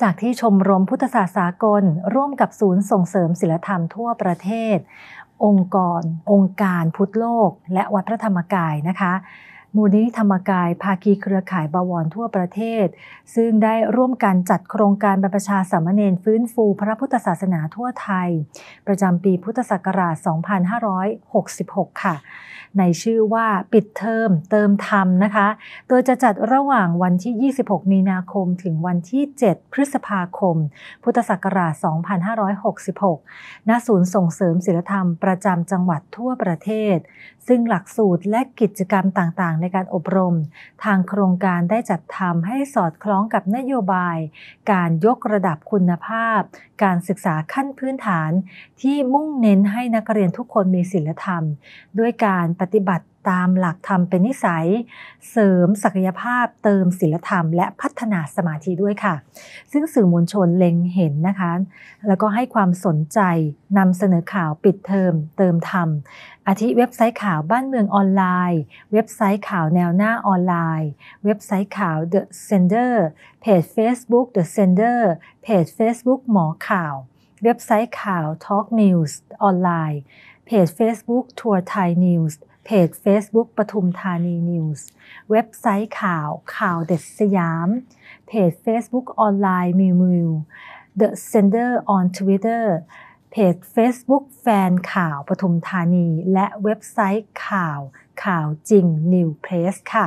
จากที่ชมรมพุทธศาสากล ร่วมกับศูนย์ส่งเสริมศิลธรรมทั่วประเทศ องค์กร องค์การพุทธโลก และวัดพระธรรมกายนะคะมูลนิธิธรรมกาย ภาคีเครือข่ายบวรทั่วประเทศ ซึ่งได้ร่วมกันจัดโครงการบรรพชาสามเณรฟื้นฟูพระพุทธศาสนาทั่วไทย ประจำปีพุทธศักราช 2566 ค่ะ ในชื่อว่าปิดเทอมเติมธรรมนะคะโดยจะจัดระหว่างวันที่ 26 มีนาคมถึงวันที่ 7 พฤษภาคม พุทธศักราช 2566 ณ ศูนย์ส่งเสริมศิลธรรมประจำจังหวัดทั่วประเทศ ซึ่งหลักสูตรและกิจกรรมต่างในการอบรมทางโครงการได้จัดทำให้สอดคล้องกับนโยบาย การยกระดับคุณภาพ การศึกษาขั้นพื้นฐาน ที่มุ่งเน้นให้นักเรียนทุกคนมีศีลธรรม ด้วยการปฏิบัติตามหลักธรรมเป็นนิสัย เสริมศักยภาพ เติมศิลธรรม และพัฒนาสมาธิด้วยค่ะ ซึ่งสื่อมวลชนเล็งเห็นนะคะ แล้วก็ให้ความสนใจนำเสนอข่าวปิดเทอมเติมธรรมอาทิเว็บไซต์ข่าวบ้านเมืองออนไลน์ เว็บไซต์ข่าวแนวหน้าออนไลน์ เว็บไซต์ข่าว The Sender เพจ Facebook The Sender เพจ Facebook หมอข่าว เว็บไซต์ข่าว Talk News ออนไลน์เพจ Facebook ทัวร์ไทยนิวส์เพจ Facebook ปทุมธานีนิวส์เว็บไซต์ข่าวข่าวเด็ดสยาม เพจ Facebook ออนไลน์มิวมิว The Sender on Twitter เพจ Facebook แฟนข่าวปทุมธานีและเว็บไซต์ข่าวข่าวจริงนิวเพลสค่ะ